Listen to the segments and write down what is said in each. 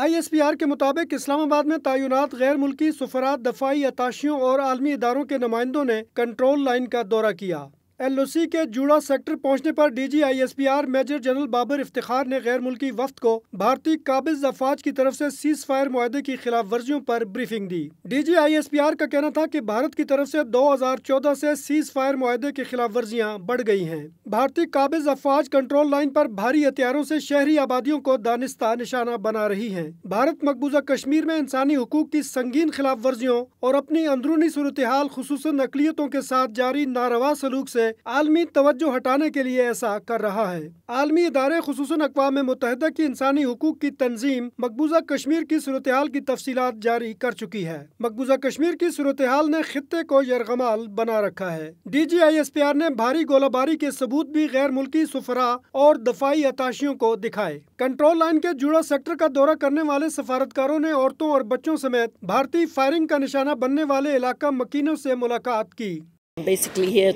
ISPR के मुताबिक इस्लामाबाद में तयनत गैर मुल्की सफरात दफाई अताशियों और आलमी इदारों के नुमाइंदों ने कंट्रोल लाइन का दौरा किया एल ओ सी के जूड़ा सेक्टर पहुँचने पर D G I S P R major general Babar Iftikhar ने गैर मुल्की वफद को भारतीय काबिज अफवाज की तरफ से सीज फायर माहे की खिलाफ वर्जियों पर ब्रीफिंग दी D G I S P R का कहना था कि भारत की तरफ से दो हजार चौदह से सीज फायर माहे की खिलाफ वर्जियाँ बढ़ गई हैं भारतीय काबिज अफवाज कंट्रोल लाइन पर भारी हथियारों से शहरी आबादियों को दानिस्ता निशाना बना रही है भारत मकबूजा कश्मीर में इंसानी हकूक की संगीन खिलाफ वर्जियों और अपनी अंदरूनी सूरत हाल खूस नकलियतों के साथ जारी नारवा सलूक से आलमी तवज्जो हटाने के लिए ऐसा कर रहा है आलमी इदारे खसूस अकवा मुतहदा की इंसानी हकूक की तंजीम मकबूजा कश्मीर की सूरत हाल की तफसीत जारी कर चुकी है मकबूजा कश्मीर की सूरत हाल ने खत्े को यरगमाल बना रखा है D G I S P R ने भारी गोलाबारी के सबूत बूथ भी गैर मुल्की सफरा और दफाई अताशियों को दिखाए कंट्रोल लाइन के जुड़ा सेक्टर का दौरा करने वाले सफारतकारों ने औरतों और बच्चों समेत भारतीय फायरिंग का निशाना बनने वाले इलाका मकीनों से मुलाकात की basically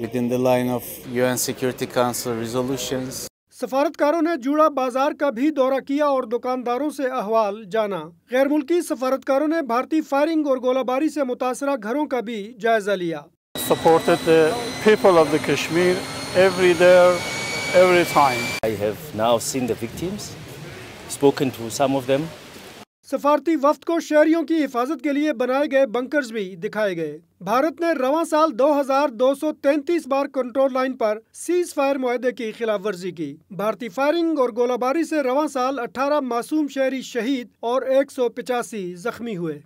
within the line of UN Security Council resolutions. सफारतकारों ने जूड़ा बाजार का भी दौरा किया और दुकानदारों से अहवाल जाना गैर मुल्की सफारतकारों ने भारतीय फायरिंग और गोलाबारी से मुतासर घरों का भी जायजा लिया supported the people of the Kashmir every day, every time. I have now seen the victims, spoken to some of them, सफारती वफद को शहरियों की हिफाजत के लिए बनाए गए बंकर्स भी दिखाए गए भारत ने रवा साल 2233 बार कंट्रोल लाइन पर सीज फायर माहदे की खिलाफ वर्जी की भारतीय फायरिंग और गोलाबारी से रवा साल 18 मासूम शहरी शहीद और एक जख्मी हुए